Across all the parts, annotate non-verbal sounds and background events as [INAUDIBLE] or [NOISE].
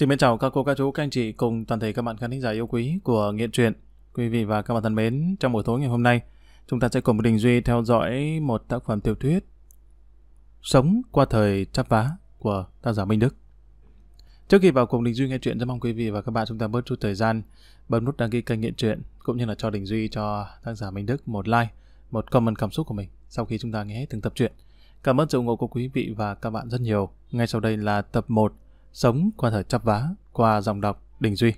Xin mến chào các cô, các chú, các anh chị cùng toàn thể các bạn khán thính giả yêu quý của Nghiện Truyện. Quý vị và các bạn thân mến, trong buổi tối ngày hôm nay, chúng ta sẽ cùng Đình Duy theo dõi một tác phẩm tiểu thuyết Sống qua thời chắp vá của tác giả Minh Đức. Trước khi vào cùng Đình Duy nghe chuyện, rất mong quý vị và các bạn chúng ta bớt chút thời gian bấm nút đăng ký kênh Nghiện Truyện cũng như là cho Đình Duy cho tác giả Minh Đức một like, một comment cảm xúc của mình sau khi chúng ta nghe từng tập truyện. Cảm ơn sự ủng hộ của quý vị và các bạn rất nhiều. Ngay sau đây là tập 1 Sống qua thời chắp vá, qua dòng đọc Đình Duy.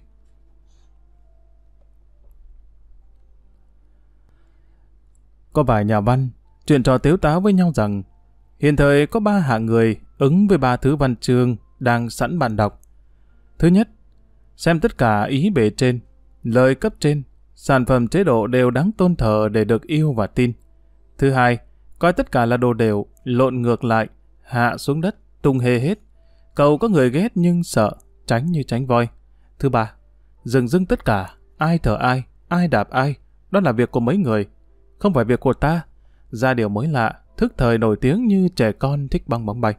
Có vài nhà văn chuyện trò tiếu táo với nhau rằng hiện thời có ba hạng người ứng với ba thứ văn chương đang sẵn bàn đọc. Thứ nhất, xem tất cả ý bề trên, lời cấp trên, sản phẩm chế độ đều đáng tôn thờ để được yêu và tin. Thứ hai, coi tất cả là đồ đều, lộn ngược lại, hạ xuống đất, tung hề hết, Cậu có người ghét nhưng sợ, tránh như tránh voi. Thứ ba, dừng dưng tất cả, ai thở ai, ai đạp ai, đó là việc của mấy người, không phải việc của ta. Ra điều mới lạ, thức thời nổi tiếng như trẻ con thích băng bóng bay.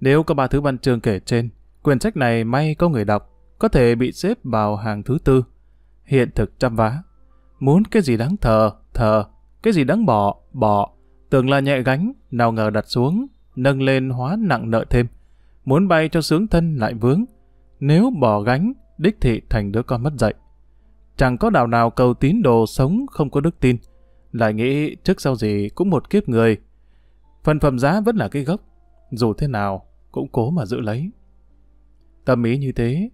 Nếu có ba thứ văn chương kể trên, quyển sách này may có người đọc, có thể bị xếp vào hàng thứ tư. Hiện thực trăm vá. Muốn cái gì đáng thờ, thờ, cái gì đáng bỏ, bỏ, tưởng là nhẹ gánh, nào ngờ đặt xuống, nâng lên hóa nặng nợ thêm muốn bay cho sướng thân lại vướng. Nếu bỏ gánh, đích thị thành đứa con mất dạy. Chẳng có đạo nào cầu tín đồ sống không có đức tin. Lại nghĩ trước sau gì cũng một kiếp người. Phần phẩm giá vẫn là cái gốc. Dù thế nào, cũng cố mà giữ lấy. Tâm ý như thế,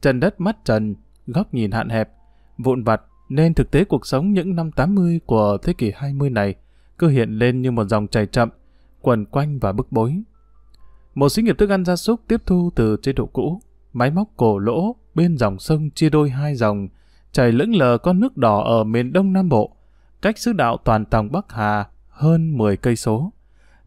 trần đất mắt trần, góc nhìn hạn hẹp, vụn vặt nên thực tế cuộc sống những năm 80 của thế kỷ 20 này cứ hiện lên như một dòng chảy chậm, quần quanh và bức bối. Một xí nghiệp thức ăn gia súc tiếp thu từ chế độ cũ, máy móc cổ lỗ bên dòng sông chia đôi hai dòng, chảy lững lờ con nước đỏ ở miền Đông Nam Bộ, cách xứ đạo toàn tòng Bắc Hà hơn 10 cây số.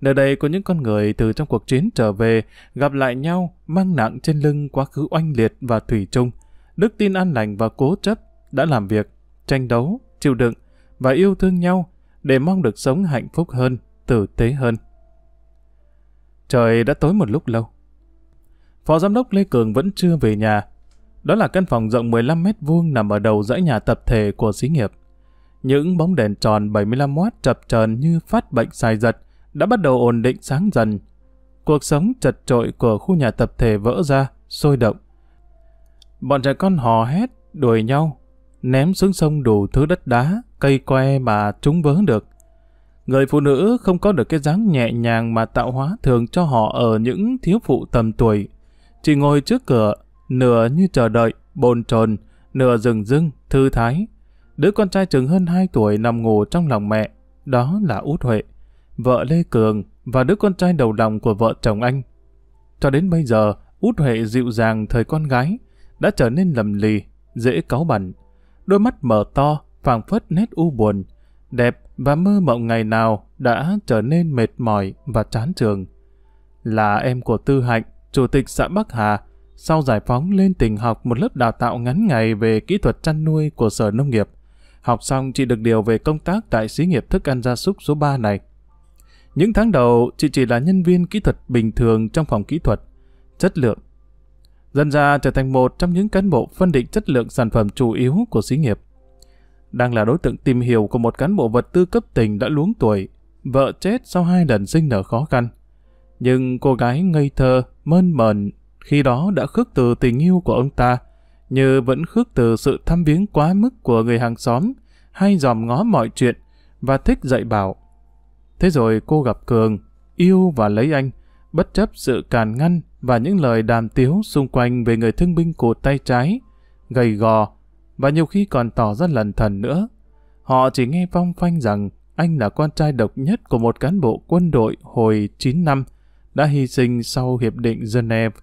Nơi đây có những con người từ trong cuộc chiến trở về, gặp lại nhau, mang nặng trên lưng quá khứ oanh liệt và thủy chung. Đức tin an lành và cố chấp đã làm việc, tranh đấu, chịu đựng và yêu thương nhau để mong được sống hạnh phúc hơn, tử tế hơn. Trời đã tối một lúc lâu. Phó giám đốc Lê Cường vẫn chưa về nhà. Đó là căn phòng rộng 15 mét vuông nằm ở đầu dãy nhà tập thể của xí nghiệp. Những bóng đèn tròn 75W chập chờn như phát bệnh xài giật đã bắt đầu ổn định sáng dần. Cuộc sống chật trội của khu nhà tập thể vỡ ra, sôi động. Bọn trẻ con hò hét, đuổi nhau, ném xuống sông đủ thứ đất đá, cây que mà chúng vớ được. Người phụ nữ không có được cái dáng nhẹ nhàng mà tạo hóa thường cho họ ở những thiếu phụ tầm tuổi. Chỉ ngồi trước cửa, nửa như chờ đợi, bồn chồn, nửa rừng rưng, thư thái. Đứa con trai chừng hơn 2 tuổi nằm ngủ trong lòng mẹ, đó là Út Huệ, vợ Lê Cường và đứa con trai đầu lòng của vợ chồng anh. Cho đến bây giờ, Út Huệ dịu dàng thời con gái, đã trở nên lầm lì, dễ cáu bẩn. Đôi mắt mở to, phảng phất nét u buồn, đẹp và mơ mộng ngày nào đã trở nên mệt mỏi và chán trường. Là em của Tư Hạnh, Chủ tịch xã Bắc Hà, sau giải phóng lên tỉnh học một lớp đào tạo ngắn ngày về kỹ thuật chăn nuôi của Sở Nông nghiệp. Học xong chị được điều về công tác tại xí nghiệp thức ăn gia súc số 3 này. Những tháng đầu, chị chỉ là nhân viên kỹ thuật bình thường trong phòng kỹ thuật, chất lượng. Dần ra trở thành một trong những cán bộ phân định chất lượng sản phẩm chủ yếu của xí nghiệp đang là đối tượng tìm hiểu của một cán bộ vật tư cấp tỉnh đã luống tuổi, vợ chết sau hai lần sinh nở khó khăn. Nhưng cô gái ngây thơ, mơn mờn, khi đó đã khước từ tình yêu của ông ta, như vẫn khước từ sự thăm viếng quá mức của người hàng xóm, hay dòm ngó mọi chuyện, và thích dạy bảo. Thế rồi cô gặp Cường, yêu và lấy anh, bất chấp sự càn ngăn và những lời đàm tiếu xung quanh về người thương binh cụt tay trái, gầy gò, và nhiều khi còn tỏ ra lần thần nữa. Họ chỉ nghe phong phanh rằng anh là con trai độc nhất của một cán bộ quân đội hồi 9 năm, đã hy sinh sau Hiệp định Geneva.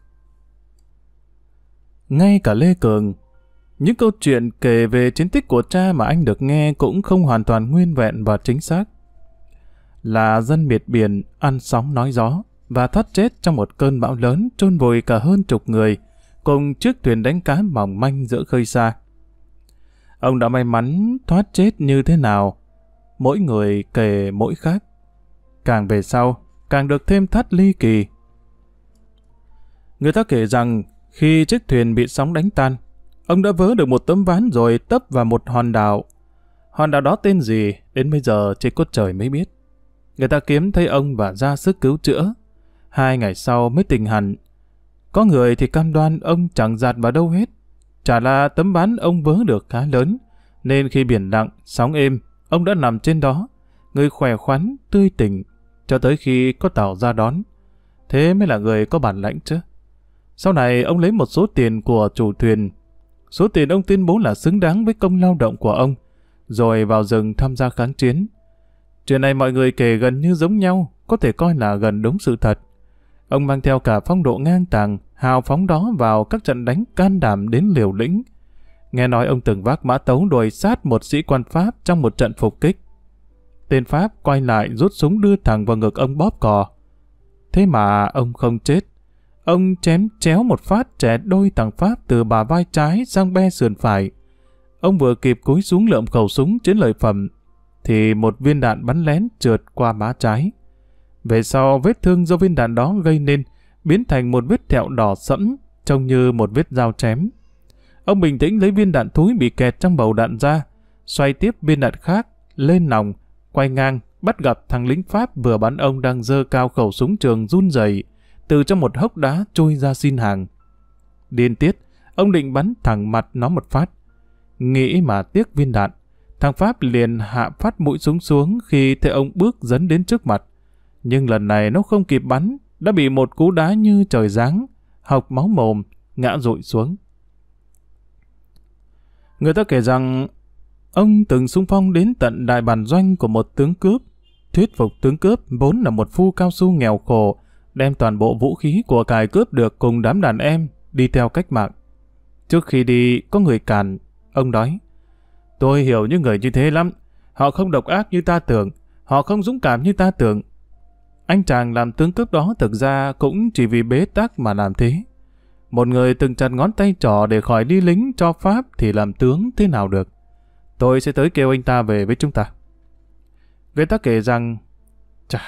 Ngay cả Lê Cường, những câu chuyện kể về chiến tích của cha mà anh được nghe cũng không hoàn toàn nguyên vẹn và chính xác. Là dân miệt biển, ăn sóng nói gió, và thoát chết trong một cơn bão lớn trôn vùi cả hơn chục người, cùng chiếc thuyền đánh cá mỏng manh giữa khơi xa. Ông đã may mắn thoát chết như thế nào? Mỗi người kể mỗi khác. Càng về sau, càng được thêm thắt ly kỳ. Người ta kể rằng khi chiếc thuyền bị sóng đánh tan, ông đã vớ được một tấm ván rồi tấp vào một hòn đảo. Hòn đảo đó tên gì, đến bây giờ chỉ có trời mới biết. Người ta kiếm thấy ông và ra sức cứu chữa. Hai ngày sau mới tình hẳn. Có người thì cam đoan ông chẳng giạt vào đâu hết. Chả là tấm ván ông vớ được khá lớn, nên khi biển lặng, sóng êm, ông đã nằm trên đó, người khỏe khoắn, tươi tỉnh, cho tới khi có tàu ra đón. Thế mới là người có bản lãnh chứ. Sau này ông lấy một số tiền của chủ thuyền. Số tiền ông tuyên bố là xứng đáng với công lao động của ông, rồi vào rừng tham gia kháng chiến. Chuyện này mọi người kể gần như giống nhau, có thể coi là gần đúng sự thật. Ông mang theo cả phong độ ngang tàng, hào phóng đó vào các trận đánh can đảm đến liều lĩnh. Nghe nói ông từng vác mã tấu đuổi sát một sĩ quan Pháp trong một trận phục kích. Tên Pháp quay lại rút súng đưa thẳng vào ngực ông bóp cò. Thế mà ông không chết. Ông chém chéo một phát trẻ đôi thằng Pháp từ bà vai trái sang be sườn phải. Ông vừa kịp cúi xuống lượm khẩu súng trên lợi phẩm, thì một viên đạn bắn lén trượt qua má trái. Về sau vết thương do viên đạn đó gây nên biến thành một vết thẹo đỏ sẫm trông như một vết dao chém. Ông bình tĩnh lấy viên đạn thúi bị kẹt trong bầu đạn ra, xoay tiếp viên đạn khác, lên nòng, quay ngang, bắt gặp thằng lính Pháp vừa bắn ông đang dơ cao khẩu súng trường run rẩy từ trong một hốc đá trôi ra xin hàng. Điên tiết, ông định bắn thẳng mặt nó một phát. Nghĩ mà tiếc viên đạn, thằng Pháp liền hạ phát mũi súng xuống khi thấy ông bước dẫn đến trước mặt. Nhưng lần này nó không kịp bắn, đã bị một cú đá như trời giáng, học máu mồm, ngã rụi xuống. Người ta kể rằng ông từng xung phong đến tận đại bản doanh của một tướng cướp, thuyết phục tướng cướp vốn là một phu cao su nghèo khổ, đem toàn bộ vũ khí của cài cướp được cùng đám đàn em đi theo cách mạng. Trước khi đi, có người cản, ông nói, tôi hiểu những người như thế lắm, họ không độc ác như ta tưởng, họ không dũng cảm như ta tưởng, anh chàng làm tướng cướp đó thực ra cũng chỉ vì bế tắc mà làm thế. Một người từng chặt ngón tay trỏ để khỏi đi lính cho Pháp thì làm tướng thế nào được. Tôi sẽ tới kêu anh ta về với chúng ta. Người ta kể rằng, chà,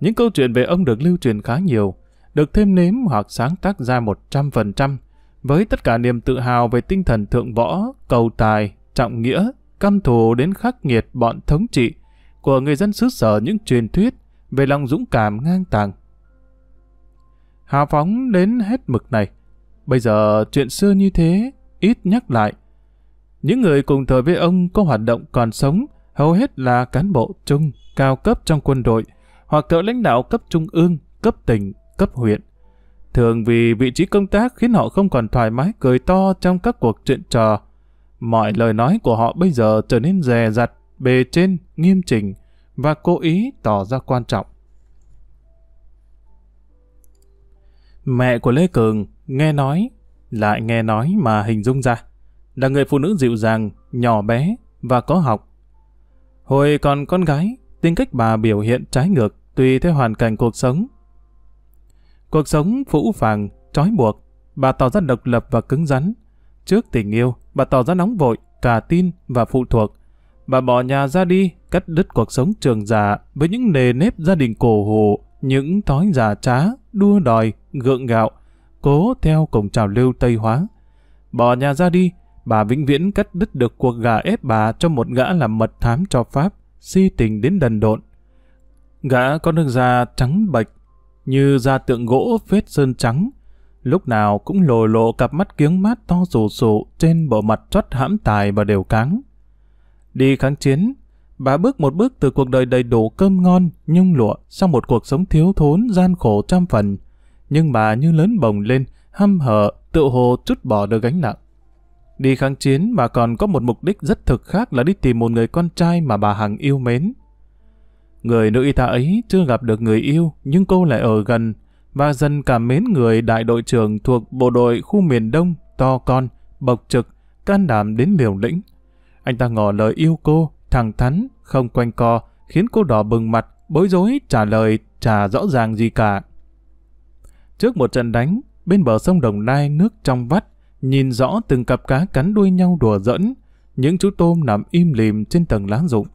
những câu chuyện về ông được lưu truyền khá nhiều, được thêm nếm hoặc sáng tác ra 100%, với tất cả niềm tự hào về tinh thần thượng võ, cầu tài, trọng nghĩa, căm thù đến khắc nghiệt bọn thống trị của người dân xứ sở những truyền thuyết về lòng dũng cảm ngang tàng. Hào phóng đến hết mực này. Bây giờ chuyện xưa như thế, ít nhắc lại. Những người cùng thời với ông có hoạt động còn sống, hầu hết là cán bộ trung, cao cấp trong quân đội, hoặc cỡ lãnh đạo cấp trung ương, cấp tỉnh, cấp huyện. Thường vì vị trí công tác khiến họ không còn thoải mái cười to trong các cuộc chuyện trò. Mọi lời nói của họ bây giờ trở nên dè dặt, bề trên, nghiêm chỉnh, và cố ý tỏ ra quan trọng. Mẹ của Lê Cường nghe nói, lại nghe nói mà hình dung ra, là người phụ nữ dịu dàng, nhỏ bé và có học. Hồi còn con gái, tính cách bà biểu hiện trái ngược tùy theo hoàn cảnh cuộc sống. Cuộc sống phũ phàng, trói buộc, bà tỏ ra độc lập và cứng rắn. Trước tình yêu, bà tỏ ra nóng vội, cả tin và phụ thuộc, Bà bỏ nhà ra đi, cắt đứt cuộc sống trường giả với những nề nếp gia đình cổ hủ, những thói giả trá, đua đòi, gượng gạo, cố theo cổng trào lưu Tây Hóa. Bỏ nhà ra đi, bà vĩnh viễn cắt đứt được cuộc gà ép bà cho một gã làm mật thám cho Pháp, si tình đến đần độn. Gã có nước da trắng bạch, như da tượng gỗ vết sơn trắng, lúc nào cũng lồ lộ cặp mắt kiếng mát to rù sụ trên bộ mặt trót hãm tài và đều cáng. Đi kháng chiến, bà bước một bước từ cuộc đời đầy đủ cơm ngon, nhung lụa sang một cuộc sống thiếu thốn, gian khổ trăm phần. Nhưng bà như lớn bồng lên, hăm hở, tự hồ chút bỏ được gánh nặng. Đi kháng chiến bà còn có một mục đích rất thực khác là đi tìm một người con trai mà bà Hằng yêu mến. Người nữ y tá ấy chưa gặp được người yêu nhưng cô lại ở gần và dần cảm mến người đại đội trưởng thuộc bộ đội khu miền Đông to con, bộc trực, can đảm đến liều lĩnh. Anh ta ngỏ lời yêu cô, thẳng thắn, không quanh co, khiến cô đỏ bừng mặt, bối rối, trả lời, trả rõ ràng gì cả. Trước một trận đánh, bên bờ sông Đồng Nai nước trong vắt, nhìn rõ từng cặp cá cắn đuôi nhau đùa dẫn, những chú tôm nằm im lìm trên tầng lá rụng,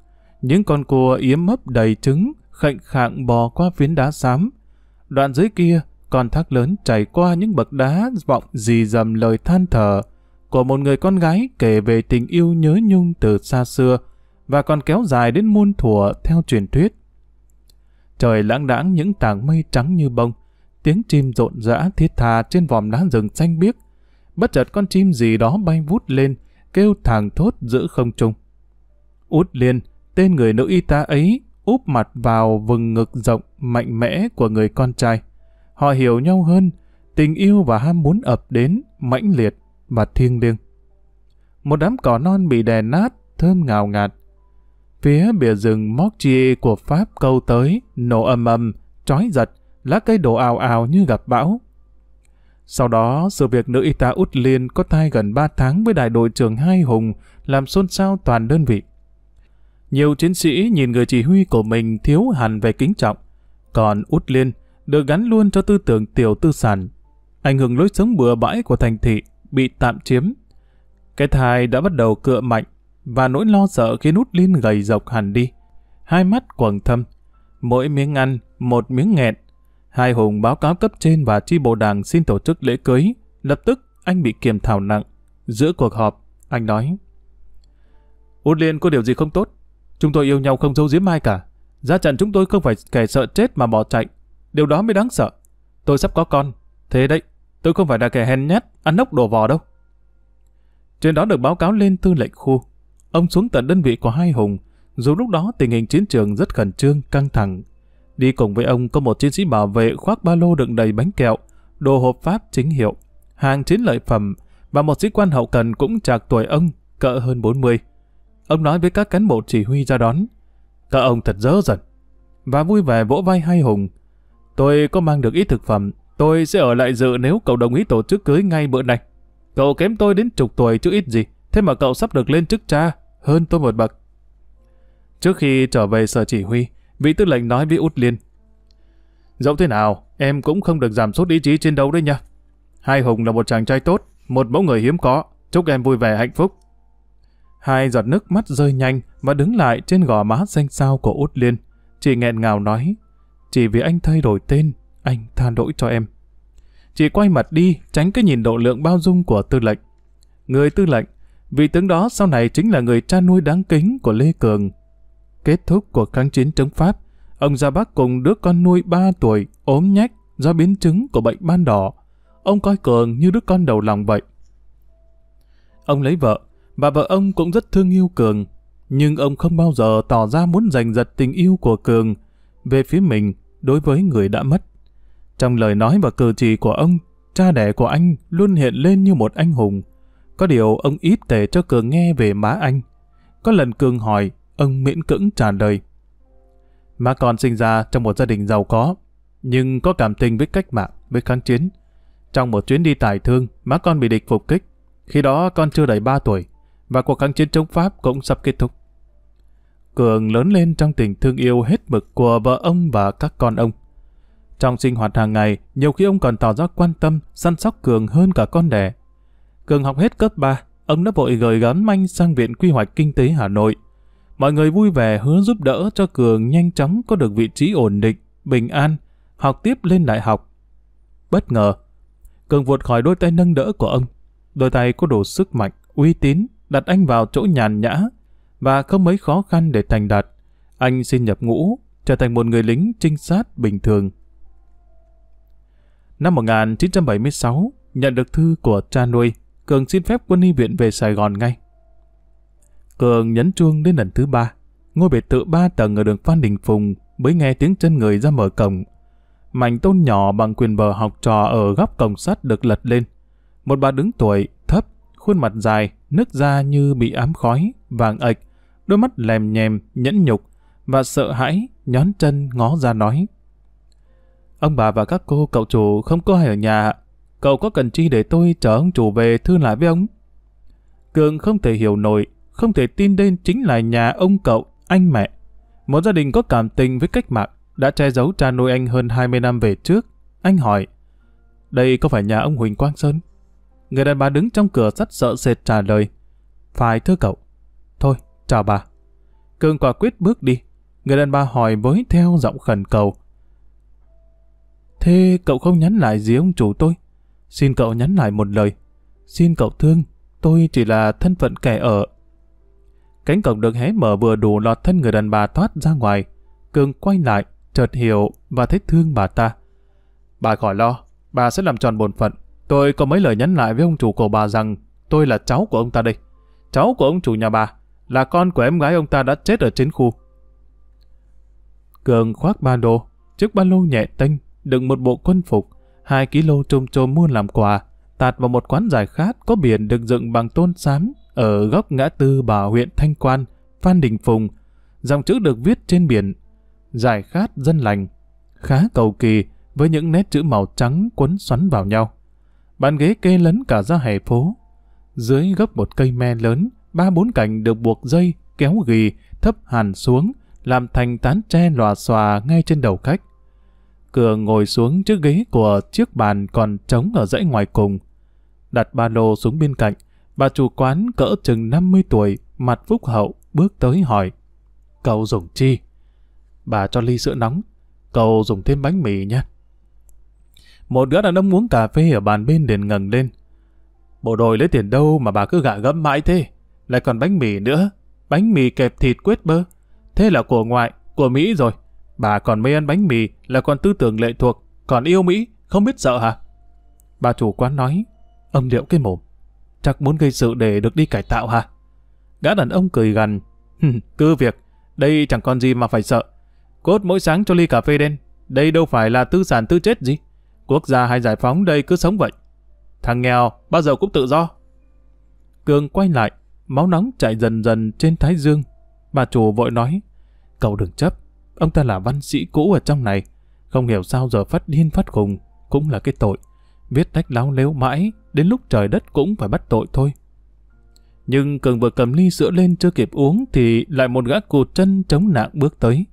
những con cua yếm mấp đầy trứng, khệnh khạng bò qua phiến đá xám. Đoạn dưới kia, con thác lớn chảy qua những bậc đá vọng dì dầm lời than thở, của một người con gái kể về tình yêu nhớ nhung từ xa xưa và còn kéo dài đến muôn thuở theo truyền thuyết. Trời lãng đãng những tảng mây trắng như bông, tiếng chim rộn rã thiết tha trên vòm lá rừng xanh biếc. Bất chợt con chim gì đó bay vút lên, kêu thàng thốt giữa không trung. Út Liên, tên người nữ y tá ấy, úp mặt vào vừng ngực rộng, mạnh mẽ của người con trai. Họ hiểu nhau hơn, tình yêu và ham muốn ập đến, mãnh liệt, và thiêng liêng. Một đám cỏ non bị đè nát, thơm ngào ngạt. Phía bìa rừng Mortier của Pháp câu tới, nổ ầm ầm, trói giật, lá cây đổ ào ào như gặp bão. Sau đó, sự việc nữ y tá Út Liên có thai gần 3 tháng với đại đội trưởng Hai Hùng làm xôn xao toàn đơn vị. Nhiều chiến sĩ nhìn người chỉ huy của mình thiếu hẳn về kính trọng, còn Út Liên được gắn luôn cho tư tưởng tiểu tư sản, ảnh hưởng lối sống bừa bãi của thành thị bị tạm chiếm. Cái thai đã bắt đầu cựa mạnh, và nỗi lo sợ khiến út lên gầy dọc hẳn đi. Hai mắt quầng thâm, mỗi miếng ăn, một miếng nghẹn. Hai hùng báo cáo cấp trên và chi bộ đảng xin tổ chức lễ cưới. Lập tức anh bị kiềm thảo nặng. Giữa cuộc họp, anh nói. Út Liên có điều gì không tốt? Chúng tôi yêu nhau không giấu giếm ai cả. Ra trận chúng tôi không phải kẻ sợ chết mà bỏ chạy. Điều đó mới đáng sợ. Tôi sắp có con. Thế đấy, Tôi không phải là kẻ hèn nhát, ăn nốc đổ vò đâu. Trên đó được báo cáo lên tư lệnh khu. Ông xuống tận đơn vị của hai hùng, dù lúc đó tình hình chiến trường rất khẩn trương, căng thẳng. Đi cùng với ông có một chiến sĩ bảo vệ khoác ba lô đựng đầy bánh kẹo, đồ hộp Pháp chính hiệu, hàng chiến lợi phẩm và một sĩ quan hậu cần cũng trạc tuổi ông, cỡ hơn 40. Ông nói với các cán bộ chỉ huy ra đón, các ông thật dỡ dần, và vui vẻ vỗ vai hai hùng. Tôi có mang được ít thực phẩm, Tôi sẽ ở lại dự nếu cậu đồng ý tổ chức cưới ngay bữa này. Cậu kém tôi đến chục tuổi chứ ít gì, thế mà cậu sắp được lên chức cha, hơn tôi một bậc. Trước khi trở về sở chỉ huy, vị tư lệnh nói với Út Liên. Dẫu thế nào, em cũng không được giảm sút ý chí chiến đấu đấy nha. Hai Hùng là một chàng trai tốt, một mẫu người hiếm có, chúc em vui vẻ hạnh phúc. Hai giọt nước mắt rơi nhanh và đứng lại trên gò má xanh sao của Út Liên. Chị nghẹn ngào nói, chỉ vì anh thay đổi tên anh tha lỗi cho em. Chị quay mặt đi, tránh cái nhìn độ lượng bao dung của tư lệnh. Người tư lệnh, vị tướng đó sau này chính là người cha nuôi đáng kính của Lê Cường. Kết thúc cuộc kháng chiến chống Pháp, ông ra Bắc cùng đứa con nuôi 3 tuổi, ốm nhách do biến chứng của bệnh ban đỏ. Ông coi Cường như đứa con đầu lòng vậy. Ông lấy vợ, bà vợ ông cũng rất thương yêu Cường, nhưng ông không bao giờ tỏ ra muốn giành giật tình yêu của Cường về phía mình đối với người đã mất. Trong lời nói và cử chỉ của ông, cha đẻ của anh luôn hiện lên như một anh hùng. Có điều ông ít kể cho Cường nghe về má anh. Có lần Cường hỏi, ông miễn cưỡng trả lời. Má con sinh ra trong một gia đình giàu có, nhưng có cảm tình với cách mạng, với kháng chiến. Trong một chuyến đi tài thương, má con bị địch phục kích. Khi đó con chưa đầy 3 tuổi, và cuộc kháng chiến chống Pháp cũng sắp kết thúc. Cường lớn lên trong tình thương yêu hết mực của vợ ông và các con ông. Trong sinh hoạt hàng ngày, nhiều khi ông còn tỏ ra quan tâm, săn sóc Cường hơn cả con đẻ. Cường học hết cấp 3, ông đã vội gửi gắn manh sang Viện Quy hoạch Kinh tế Hà Nội. Mọi người vui vẻ hứa giúp đỡ cho Cường nhanh chóng có được vị trí ổn định, bình an, học tiếp lên đại học. Bất ngờ, Cường vụt khỏi đôi tay nâng đỡ của ông. Đôi tay có đủ sức mạnh, uy tín, đặt anh vào chỗ nhàn nhã và không mấy khó khăn để thành đạt. Anh xin nhập ngũ, trở thành một người lính trinh sát bình thường. Năm 1976, nhận được thư của cha nuôi, Cường xin phép quân y viện về Sài Gòn ngay. Cường nhấn chuông đến lần thứ ba. Ngôi biệt thự ba tầng ở đường Phan Đình Phùng mới nghe tiếng chân người ra mở cổng. Mảnh tôn nhỏ bằng quyền bờ học trò ở góc cổng sắt được lật lên. Một bà đứng tuổi, thấp, khuôn mặt dài, nước da như bị ám khói, vàng ệch, đôi mắt lèm nhèm, nhẫn nhục và sợ hãi, nhón chân ngó ra nói. Ông bà và các cô cậu chủ không có ai ở nhà. Cậu có cần chi để tôi chở ông chủ về thư lại với ông? Cường không thể hiểu nổi, không thể tin đến chính là nhà ông cậu, anh mẹ. Một gia đình có cảm tình với cách mạng, đã che giấu cha nuôi anh hơn 20 năm về trước. Anh hỏi, đây có phải nhà ông Huỳnh Quang Sơn? Người đàn bà đứng trong cửa sắt sợ sệt trả lời, phải thưa cậu. Thôi, chào bà. Cường quả quyết bước đi. Người đàn bà hỏi với theo giọng khẩn cầu. Thế cậu không nhắn lại gì ông chủ tôi? Xin cậu nhắn lại một lời. Xin cậu thương, tôi chỉ là thân phận kẻ ở. Cánh cổng được hé mở vừa đủ lọt thân người đàn bà thoát ra ngoài. Cường quay lại, chợt hiểu và thấy thương bà ta. Bà khỏi lo, bà sẽ làm tròn bổn phận. Tôi có mấy lời nhắn lại với ông chủ của bà rằng tôi là cháu của ông ta đây. Cháu của ông chủ nhà bà, là con của em gái ông ta đã chết ở trên khu. Cường khoác ba đồ chiếc ba lô nhẹ tênh đựng một bộ quân phục, 2 kg trôm trôm mua làm quà, tạt vào một quán giải khát có biển được dựng bằng tôn xám ở góc ngã tư bảo huyện Thanh Quan, Phan Đình Phùng. Dòng chữ được viết trên biển, giải khát dân lành, khá cầu kỳ với những nét chữ màu trắng quấn xoắn vào nhau. Bàn ghế kê lấn cả ra hè phố. Dưới gốc một cây me lớn, ba bốn cành được buộc dây, kéo ghi, thấp hàn xuống, làm thành tán tre lòa xòa ngay trên đầu khách cửa ngồi xuống trước ghế của chiếc bàn còn trống ở dãy ngoài cùng. Đặt ba lô xuống bên cạnh, bà chủ quán cỡ chừng 50 tuổi, mặt phúc hậu, bước tới hỏi. Cậu dùng chi? Bà cho ly sữa nóng, cậu dùng thêm bánh mì nhé. Một gã đàn ông uống cà phê ở bàn bên liền ngẩng lên. Bộ đội lấy tiền đâu mà bà cứ gạ gẫm mãi thế? Lại còn bánh mì nữa, bánh mì kẹp thịt quết bơ. Thế là của ngoại, của Mỹ rồi, Bà còn mê ăn bánh mì là còn tư tưởng lệ thuộc, còn yêu Mỹ, không biết sợ hả? Bà chủ quán nói, âm điệu cái mồm, chắc muốn gây sự để được đi cải tạo hả? Gã đàn ông cười gằn, cứ việc, đây chẳng còn gì mà phải sợ. Cốt mỗi sáng cho ly cà phê đen, đây đâu phải là tư sản tư chết gì. Quốc gia hay giải phóng đây cứ sống vậy. Thằng nghèo bao giờ cũng tự do. Cường quay lại, máu nóng chạy dần dần trên thái dương. Bà chủ vội nói, cậu đừng chấp, Ông ta là văn sĩ cũ ở trong này. Không hiểu sao giờ phát điên phát khùng. Cũng là cái tội. Viết tách láo lếu mãi. Đến lúc trời đất cũng phải bắt tội thôi. Nhưng Cường vừa cầm ly sữa lên chưa kịp uống thì lại một gã cụt chân chống nạng bước tới.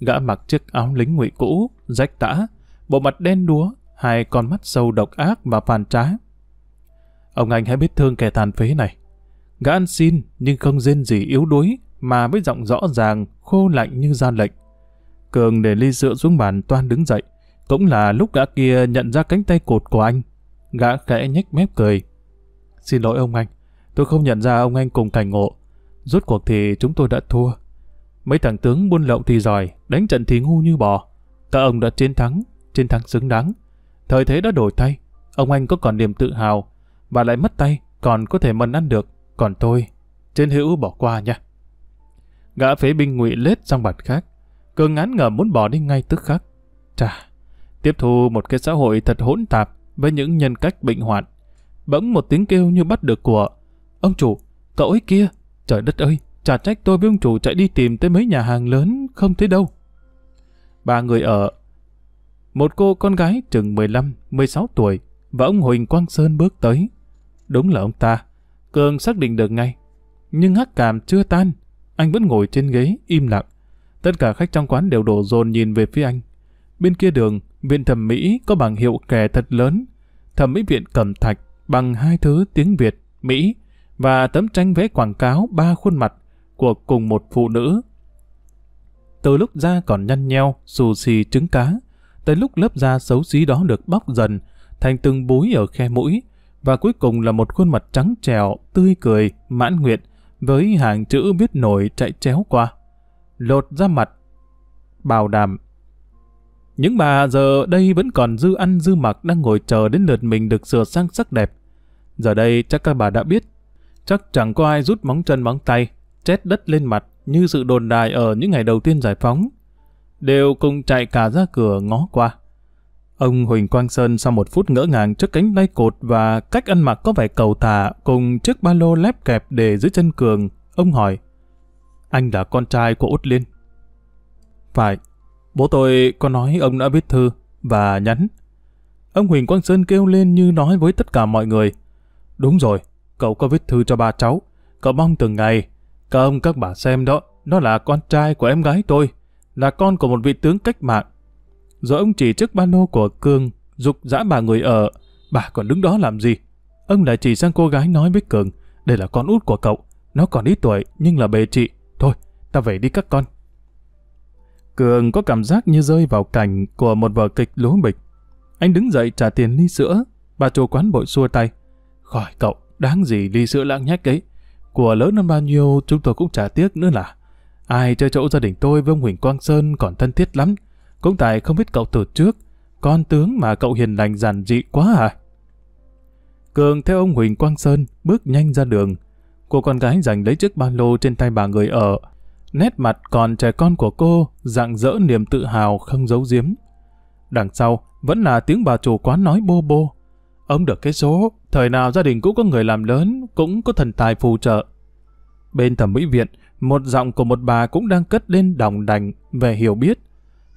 Gã mặc chiếc áo lính ngụy cũ, rách tả, bộ mặt đen đúa, hai con mắt sâu độc ác và phản trá. Ông anh hãy biết thương kẻ tàn phế này. Gã ăn xin nhưng không rên gì yếu đuối mà với giọng rõ ràng, khô lạnh như gian lệnh. Cường để ly rượu xuống bàn toan đứng dậy. Cũng là lúc gã kia nhận ra cánh tay cột của anh. Gã khẽ nhếch mép cười. Xin lỗi ông anh, tôi không nhận ra ông anh cùng cảnh ngộ. Rốt cuộc thì chúng tôi đã thua. Mấy thằng tướng buôn lậu thì giỏi, đánh trận thì ngu như bò. Các ông đã chiến thắng, chiến thắng xứng đáng. Thời thế đã đổi thay, ông anh có còn niềm tự hào, và lại mất tay, còn có thể mần ăn được. Còn tôi, trên hữu bỏ qua nha. Gã phế binh ngụy lết sang bản khác, Cường ngán ngẩm muốn bỏ đi ngay tức khắc. Chà, tiếp thu một cái xã hội thật hỗn tạp với những nhân cách bệnh hoạn. Bỗng một tiếng kêu như bắt được của Ông chủ, cậu ấy kia, trời đất ơi, chả trách tôi với ông chủ chạy đi tìm tới mấy nhà hàng lớn, không thấy đâu. Ba người ở, một cô con gái chừng 15, 16 tuổi và ông Huỳnh Quang Sơn bước tới. Đúng là ông ta, Cường xác định được ngay. Nhưng hắc cảm chưa tan, anh vẫn ngồi trên ghế, im lặng, Tất cả khách trong quán đều đổ dồn nhìn về phía anh. Bên kia đường, viện thẩm mỹ có bảng hiệu kẻ thật lớn. Thẩm mỹ viện cẩm thạch bằng hai thứ tiếng Việt, Mỹ và tấm tranh vẽ quảng cáo ba khuôn mặt của cùng một phụ nữ. Từ lúc da còn nhăn nheo, xù xì trứng cá, tới lúc lớp da xấu xí đó được bóc dần, thành từng búi ở khe mũi, và cuối cùng là một khuôn mặt trắng trèo, tươi cười, mãn nguyện, với hàng chữ biết nổi chạy chéo qua lột ra mặt, bảo đảm. Những bà giờ đây vẫn còn dư ăn dư mặc đang ngồi chờ đến lượt mình được sửa sang sắc đẹp. Giờ đây chắc các bà đã biết, chắc chẳng có ai rút móng chân móng tay, chết đất lên mặt như sự đồn đài ở những ngày đầu tiên giải phóng. Đều cùng chạy cả ra cửa ngó qua. Ông Huỳnh Quang Sơn sau một phút ngỡ ngàng trước cánh tay cột và cách ăn mặc có vẻ cầu thả cùng chiếc ba lô lép kẹp để dưới chân Cường, ông hỏi anh là con trai của Út Liên. Phải, bố tôi có nói ông đã viết thư và nhắn. Ông Huỳnh Quang Sơn kêu lên như nói với tất cả mọi người. Đúng rồi, cậu có viết thư cho ba cháu. Cậu mong từng ngày, các ông các bà xem đó, nó là con trai của em gái tôi, là con của một vị tướng cách mạng. Rồi ông chỉ trước ban nô của Cường, dục dã bà người ở, bà còn đứng đó làm gì? Ông lại chỉ sang cô gái nói với Cường, đây là con út của cậu, nó còn ít tuổi nhưng là bề chị, Thôi, ta về đi các con. Cường có cảm giác như rơi vào cảnh của một vở kịch lố bịch. Anh đứng dậy trả tiền ly sữa, bà chủ quán bội xua tay. Khỏi cậu, đáng gì ly sữa lãng nhách ấy. Của lớn hơn bao nhiêu chúng tôi cũng trả tiếc nữa là. Ai chơi chỗ gia đình tôi với ông Huỳnh Quang Sơn còn thân thiết lắm. Cũng tại không biết cậu từ trước, con tướng mà cậu hiền lành giản dị quá à. Cường theo ông Huỳnh Quang Sơn bước nhanh ra đường, Cô con gái giành lấy chiếc ba lô trên tay bà người ở. Nét mặt còn trẻ con của cô dạng dỡ niềm tự hào không giấu giếm. Đằng sau vẫn là tiếng bà chủ quán nói bô bô. Ông được cái số, thời nào gia đình cũng có người làm lớn, cũng có thần tài phù trợ. Bên thẩm mỹ viện, một giọng của một bà cũng đang cất lên đồng đành về hiểu biết.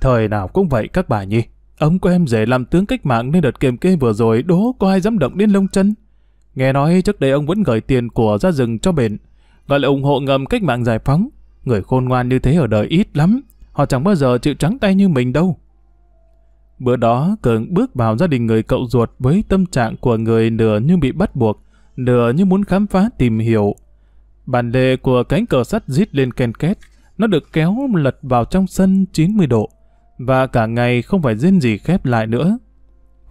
Thời nào cũng vậy các bà nhi. Ông của em rể làm tướng cách mạng nên đợt kiềm kê vừa rồi đố có ai dám động đến lông chân. Nghe nói trước đây ông vẫn gửi tiền của ra rừng cho bền, gọi là ủng hộ ngầm cách mạng giải phóng. Người khôn ngoan như thế ở đời ít lắm, họ chẳng bao giờ chịu trắng tay như mình đâu. Bữa đó, Cường bước vào gia đình người cậu ruột với tâm trạng của người nửa như bị bắt buộc, nửa như muốn khám phá tìm hiểu. Bàn lề của cánh cửa sắt rít lên ken két, nó được kéo lật vào trong sân 90 độ, và cả ngày không phải riêng gì khép lại nữa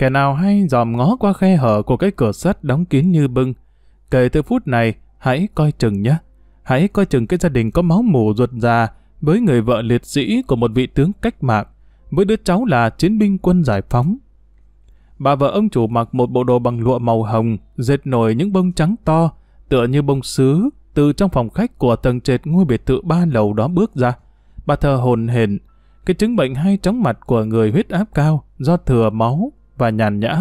kẻ nào hay dòm ngó qua khe hở của cái cửa sắt đóng kín như bưng. Kể từ phút này, hãy coi chừng nhé. Hãy coi chừng cái gia đình có máu mủ ruột già với người vợ liệt sĩ của một vị tướng cách mạng, với đứa cháu là chiến binh quân giải phóng. Bà vợ ông chủ mặc một bộ đồ bằng lụa màu hồng, dệt nổi những bông trắng to, tựa như bông sứ, từ trong phòng khách của tầng trệt ngôi biệt thự ba lầu đó bước ra. Bà thờ hồn hển, cái chứng bệnh hay chóng mặt của người huyết áp cao do thừa máu và nhàn nhã.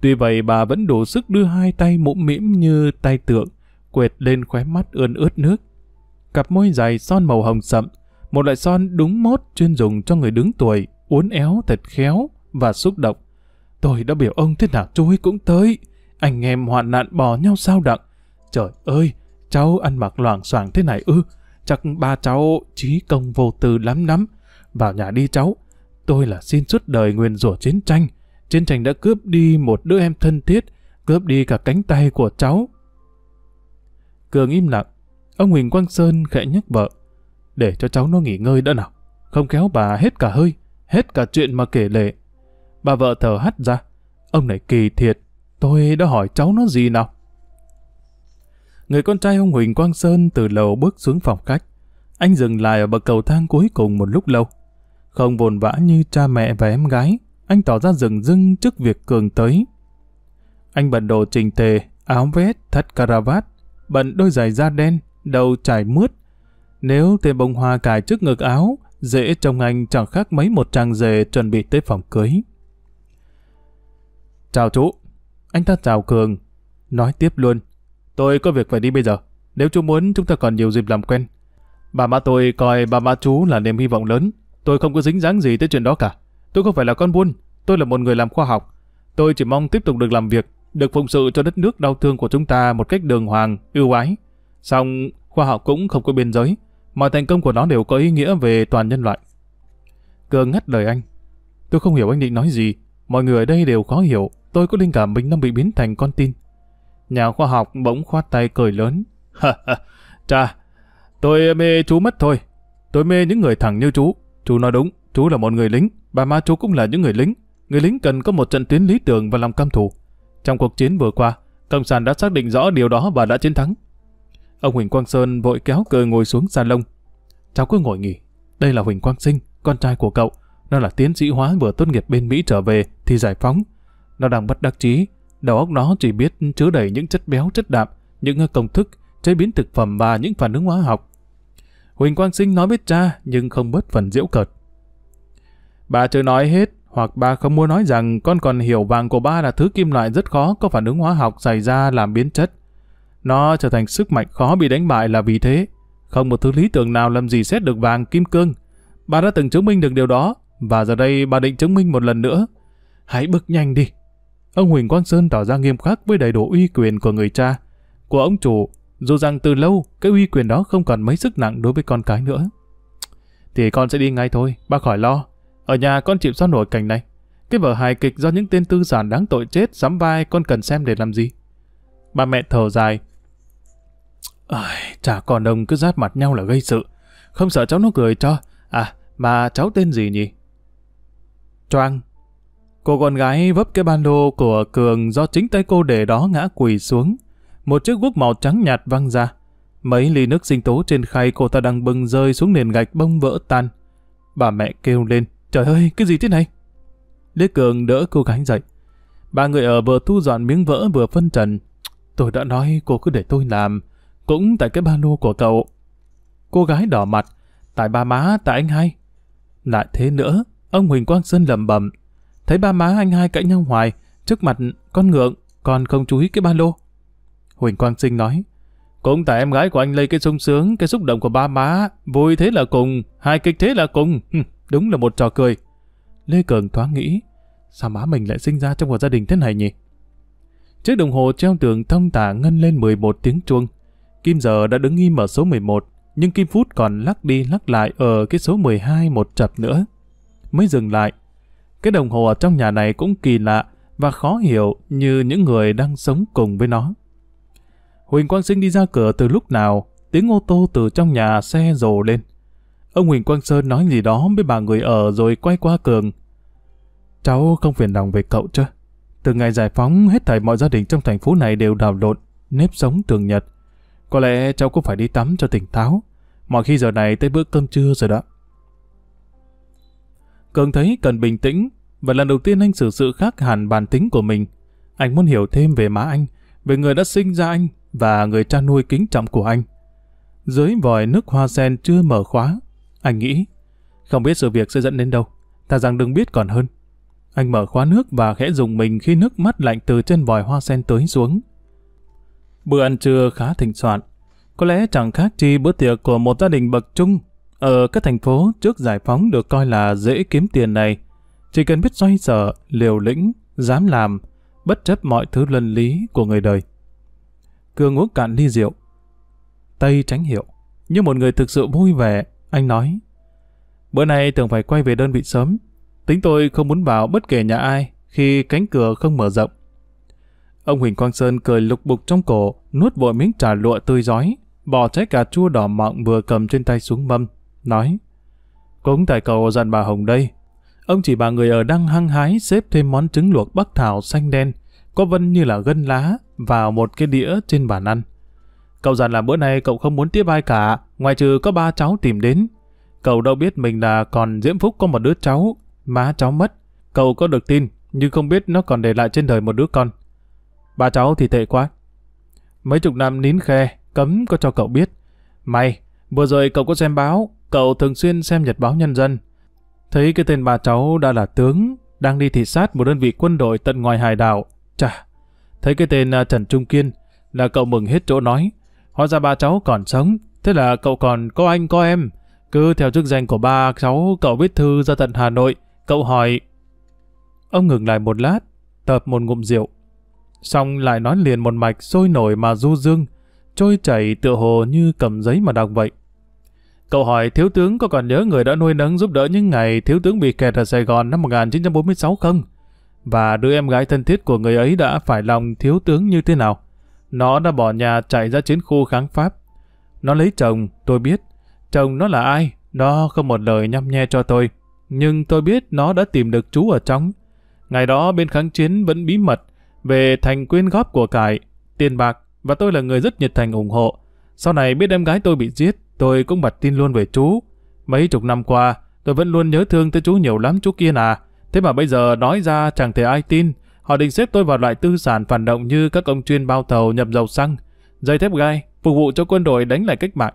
Tuy vậy bà vẫn đủ sức đưa hai tay mũm mĩm như tay tượng, quệt lên khóe mắt ươn ướt nước. Cặp môi dày son màu hồng sậm, một loại son đúng mốt chuyên dùng cho người đứng tuổi, uốn éo thật khéo và xúc động. Tôi đã biểu ông thế nào chú ấy cũng tới, anh em hoạn nạn bỏ nhau sao đặng. Trời ơi, cháu ăn mặc loảng xoảng thế này ư, chắc ba cháu trí công vô tư lắm lắm. Vào nhà đi cháu, tôi là xin suốt đời nguyên rủa chiến tranh, Chiến tranh đã cướp đi một đứa em thân thiết, cướp đi cả cánh tay của cháu. Cường im lặng, ông Huỳnh Quang Sơn khẽ nhắc vợ. Để cho cháu nó nghỉ ngơi đã nào, không kéo bà hết cả hơi, hết cả chuyện mà kể lệ. Bà vợ thở hắt ra, ông này kỳ thiệt, tôi đã hỏi cháu nó gì nào. Người con trai ông Huỳnh Quang Sơn từ lầu bước xuống phòng khách. Anh dừng lại ở bậc cầu thang cuối cùng một lúc lâu. Không vồn vã như cha mẹ và em gái, anh tỏ ra rừng rưng trước việc Cường tới. Anh bận đồ trình tề, áo vest, thắt caravat, bận đôi giày da đen, đầu trải mướt. Nếu thêm bông hoa cài trước ngực áo, dễ trông anh chẳng khác mấy một chàng rể chuẩn bị tới phòng cưới. Chào chú. Anh ta chào Cường. Nói tiếp luôn. Tôi có việc phải đi bây giờ. Nếu chú muốn chúng ta còn nhiều dịp làm quen. Bà má tôi coi bà má chú là niềm hy vọng lớn. Tôi không có dính dáng gì tới chuyện đó cả. Tôi không phải là con buôn, tôi là một người làm khoa học. Tôi chỉ mong tiếp tục được làm việc, được phụng sự cho đất nước đau thương của chúng ta một cách đường hoàng, ưu ái. Song, khoa học cũng không có biên giới, mọi thành công của nó đều có ý nghĩa về toàn nhân loại. Cường ngắt lời anh. Tôi không hiểu anh định nói gì, mọi người ở đây đều khó hiểu, tôi có linh cảm mình đang bị biến thành con tin. Nhà khoa học bỗng khoát tay cười lớn. Chà, tôi mê chú mất thôi, tôi mê những người thẳng như chú, chú nói đúng. Chú là một người lính, bà má chú cũng là những người lính. Người lính cần có một trận tuyến lý tưởng và lòng cam thủ. Trong cuộc chiến vừa qua, Cộng sản đã xác định rõ điều đó và đã chiến thắng. Ông Huỳnh Quang Sơn vội kéo cờ ngồi xuống salon. Cháu cứ ngồi nghỉ. Đây là Huỳnh Quang Sinh, con trai của cậu. Nó là tiến sĩ hóa vừa tốt nghiệp bên Mỹ trở về thì giải phóng. Nó đang bất đắc chí, đầu óc nó chỉ biết chứa đầy những chất béo chất đạm, những công thức, chế biến thực phẩm và những phản ứng hóa học. Huỳnh Quang Sinh nói với cha nhưng không bớt phần diễu cợt. Bà chưa nói hết, hoặc bà không muốn nói rằng con còn hiểu vàng của ba là thứ kim loại rất khó có phản ứng hóa học xảy ra làm biến chất. Nó trở thành sức mạnh khó bị đánh bại là vì thế. Không một thứ lý tưởng nào làm gì xét được vàng kim cương. ba đã từng chứng minh được điều đó, và giờ đây ba định chứng minh một lần nữa. Hãy bước nhanh đi. Ông Huỳnh Quang Sơn tỏ ra nghiêm khắc với đầy đủ uy quyền của người cha, của ông chủ, dù rằng từ lâu cái uy quyền đó không còn mấy sức nặng đối với con cái nữa. Thì con sẽ đi ngay thôi, ba khỏi lo. Ở nhà con chịu sao nổi cảnh này. Cái vở hài kịch do những tên tư giản đáng tội chết sắm vai con cần xem để làm gì. Bà mẹ thở dài. Ai, chả còn ông cứ giáp mặt nhau là gây sự. Không sợ cháu nó cười cho. À, mà cháu tên gì nhỉ? Choang. Cô con gái vấp cái ban đô của Cường do chính tay cô để đó ngã quỳ xuống. Một chiếc guốc màu trắng nhạt văng ra. Mấy ly nước sinh tố trên khay cô ta đang bưng rơi xuống nền gạch bông vỡ tan. Bà mẹ kêu lên. Trời ơi, cái gì thế này? Lê Cường đỡ cô gái dậy. Ba người ở vừa thu dọn miếng vỡ vừa phân trần. Tôi đã nói cô cứ để tôi làm. Cũng tại cái ba lô của cậu. Cô gái đỏ mặt. Tại ba má, tại anh hai. Lại thế nữa, ông Huỳnh Quang Sơn lầm bầm. Thấy ba má anh hai cãi nhau hoài. Trước mặt con ngượng, còn không chú ý cái ba lô. Huỳnh Quang Sinh nói. Cũng tại em gái của anh lấy cái sung sướng, cái xúc động của ba má. Vui thế là cùng, hai kịch thế là cùng. Đúng là một trò cười. Lê Cường thoáng nghĩ, sao má mình lại sinh ra trong một gia đình thế này nhỉ? Chiếc đồng hồ treo tường thông tả ngân lên 11 tiếng chuông. Kim giờ đã đứng im ở số 11, nhưng kim phút còn lắc đi lắc lại ở cái số 12 một chập nữa. Mới dừng lại. Cái đồng hồ ở trong nhà này cũng kỳ lạ và khó hiểu như những người đang sống cùng với nó. Huỳnh Quang Sinh đi ra cửa từ lúc nào, tiếng ô tô từ trong nhà xe rồ lên. Ông Huỳnh Quang Sơn nói gì đó với bà người ở rồi quay qua Cường. Cháu không phiền lòng về cậu chứ? Từ ngày giải phóng, hết thảy mọi gia đình trong thành phố này đều đào lộn, nếp sống thường nhật. Có lẽ cháu cũng phải đi tắm cho tỉnh táo. Mọi khi giờ này tới bữa cơm trưa rồi đó. Cường thấy cần bình tĩnh, và lần đầu tiên anh xử sự khác hẳn bản tính của mình. Anh muốn hiểu thêm về má anh, về người đã sinh ra anh và người cha nuôi kính trọng của anh. Dưới vòi nước hoa sen chưa mở khóa, anh nghĩ, không biết sự việc sẽ dẫn đến đâu, ta rằng đừng biết còn hơn. Anh mở khóa nước và khẽ dùng mình khi nước mắt lạnh từ trên vòi hoa sen tới xuống. Bữa ăn trưa khá thịnh soạn, có lẽ chẳng khác chi bữa tiệc của một gia đình bậc trung ở các thành phố trước giải phóng được coi là dễ kiếm tiền này. Chỉ cần biết xoay sở, liều lĩnh, dám làm, bất chấp mọi thứ luân lý của người đời. cường uống cạn ly rượu, Tây tránh hiệu, như một người thực sự vui vẻ anh nói, bữa nay thường phải quay về đơn vị sớm. Tính tôi không muốn vào bất kể nhà ai khi cánh cửa không mở rộng. Ông Huỳnh Quang Sơn cười lục bục trong cổ, nuốt vội miếng trà lụa tươi giói, bỏ trái cà chua đỏ mọng vừa cầm trên tay xuống mâm, nói Cũng tại cầu dặn bà Hồng đây. Ông chỉ bà người ở đang hăng hái xếp thêm món trứng luộc bắc thảo xanh đen, có vân như là gân lá, vào một cái đĩa trên bàn ăn. Cậu dặn là bữa nay cậu không muốn tiếp ai cả, Ngoài trừ có ba cháu tìm đến, cậu đâu biết mình là còn Diễm Phúc có một đứa cháu, má cháu mất. Cậu có được tin, nhưng không biết nó còn để lại trên đời một đứa con. Ba cháu thì tệ quá. Mấy chục năm nín khe, cấm có cho cậu biết. May, vừa rồi cậu có xem báo, cậu thường xuyên xem nhật báo nhân dân. Thấy cái tên bà cháu đã là tướng, đang đi thị sát một đơn vị quân đội tận ngoài hải đảo. Chà, thấy cái tên à, Trần Trung Kiên là cậu mừng hết chỗ nói. Hóa ra ba cháu còn sống, Thế là cậu còn có anh có em. Cứ theo chức danh của ba cháu cậu viết thư ra tận Hà Nội. Cậu hỏi... Ông ngừng lại một lát, tập một ngụm rượu. Xong lại nói liền một mạch sôi nổi mà du dương, trôi chảy tựa hồ như cầm giấy mà đọc vậy. Cậu hỏi thiếu tướng có còn nhớ người đã nuôi nấng giúp đỡ những ngày thiếu tướng bị kẹt ở Sài Gòn năm 1946 không? Và đứa em gái thân thiết của người ấy đã phải lòng thiếu tướng như thế nào? Nó đã bỏ nhà chạy ra chiến khu kháng Pháp. Nó lấy chồng, tôi biết. Chồng nó là ai? Nó không một lời nhăm nhe cho tôi. Nhưng tôi biết nó đã tìm được chú ở trong. Ngày đó bên kháng chiến vẫn bí mật về thành quyên góp của cải, tiền bạc và tôi là người rất nhiệt thành ủng hộ. Sau này biết em gái tôi bị giết, tôi cũng bật tin luôn về chú. Mấy chục năm qua, tôi vẫn luôn nhớ thương tới chú nhiều lắm chú kia nà. Thế mà bây giờ nói ra chẳng thể ai tin. Họ định xếp tôi vào loại tư sản phản động như các ông chuyên bao tàu nhập dầu xăng, dây thép gai, phục vụ cho quân đội đánh lại cách mạng.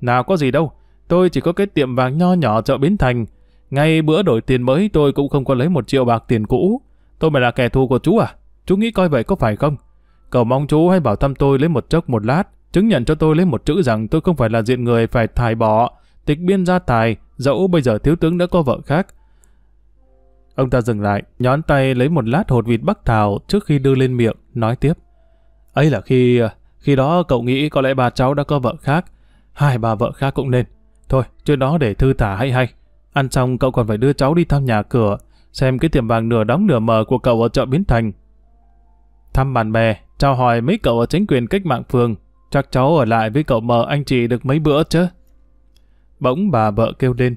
Nào có gì đâu, tôi chỉ có cái tiệm vàng nho nhỏ chợ Bến Thành. Ngay bữa đổi tiền mới tôi cũng không có lấy một triệu bạc tiền cũ. Tôi mà là kẻ thù của chú à? Chú nghĩ coi vậy có phải không? Cầu mong chú hãy bảo thăm tôi lấy một chốc một lát, chứng nhận cho tôi lấy một chữ rằng tôi không phải là diện người phải thải bỏ, tịch biên gia tài, dẫu bây giờ thiếu tướng đã có vợ khác. Ông ta dừng lại, nhón tay lấy một lát hột vịt bắc thảo trước khi đưa lên miệng, nói tiếp. Ấy là khi à, khi đó cậu nghĩ có lẽ bà cháu đã có vợ khác, hai bà vợ khác cũng nên. Thôi, chuyện đó để thư thả hay hay. Ăn xong cậu còn phải đưa cháu đi thăm nhà cửa, xem cái tiệm vàng nửa đóng nửa mở của cậu ở chợ Biến Thành. Thăm bạn bè, chào hỏi mấy cậu ở chính quyền cách mạng phường, chắc cháu ở lại với cậu mờ anh chị được mấy bữa chứ. Bỗng bà vợ kêu lên,